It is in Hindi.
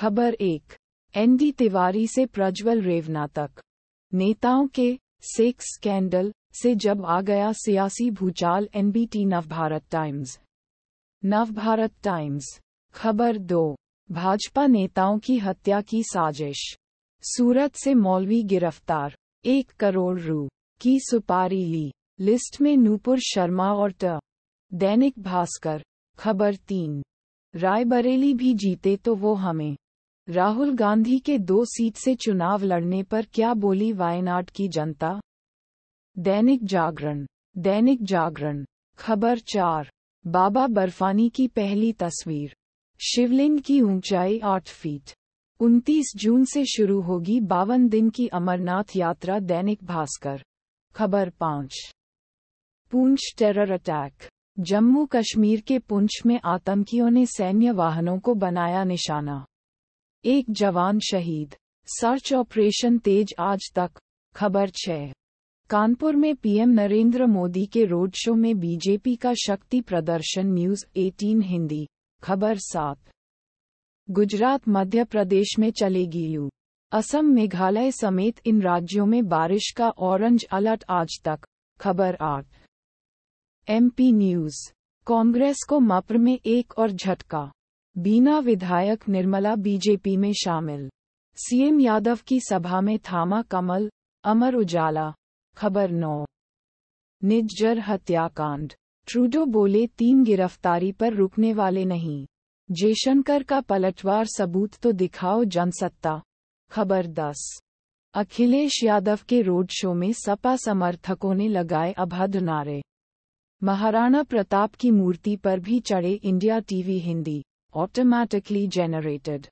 खबर एक एनडी तिवारी से प्रज्वल रेवना तक नेताओं के सेक्स स्कैंडल से जब आ गया सियासी भूचाल NBT Navbharat Times Navbharat Times खबर दो भाजपा नेताओं की हत्या की साजिश सूरत से मौलवी गिरफ्तार एक करोड़ रू की सुपारी ली लिस्ट में नूपुर शर्मा और ट दैनिक भास्कर खबर तीन रायबरेली भी जीते तो वो हमें राहुल गांधी के दो सीट से चुनाव लड़ने पर क्या बोली वायनाड की जनता दैनिक जागरण दैनिक जागरण खबर चार बाबा बर्फानी की पहली तस्वीर शिवलिंग की ऊंचाई आठ फीट 29 जून से शुरू होगी बावन दिन की अमरनाथ यात्रा दैनिक भास्कर खबर पाँच पूंछ टेरर अटैक जम्मू कश्मीर के पुंछ में आतंकियों ने सैन्य वाहनों को बनाया निशाना एक जवान शहीद सर्च ऑपरेशन तेज आज तक खबर छः कानपुर में पीएम नरेंद्र मोदी के रोड शो में बीजेपी का शक्ति प्रदर्शन न्यूज 18 हिंदी खबर सात गुजरात मध्य प्रदेश में चलेगी यू असम मेघालय समेत इन राज्यों में बारिश का ऑरेंज अलर्ट आज तक खबर आठ एमपी न्यूज कांग्रेस को मप्र में एक और झटका बीना विधायक निर्मला बीजेपी में शामिल सीएम यादव की सभा में थामा कमल अमर उजाला खबर नौ निज्जर हत्याकांड ट्रूडो बोले तीन गिरफ्तारी पर रुकने वाले नहीं जयशंकर का पलटवार सबूत तो दिखाओ जनसत्ता खबर दस अखिलेश यादव के रोड शो में सपा समर्थकों ने लगाए अभद्र नारे महाराणा प्रताप की मूर्ति पर भी चढ़े India TV Hindi automatically generated.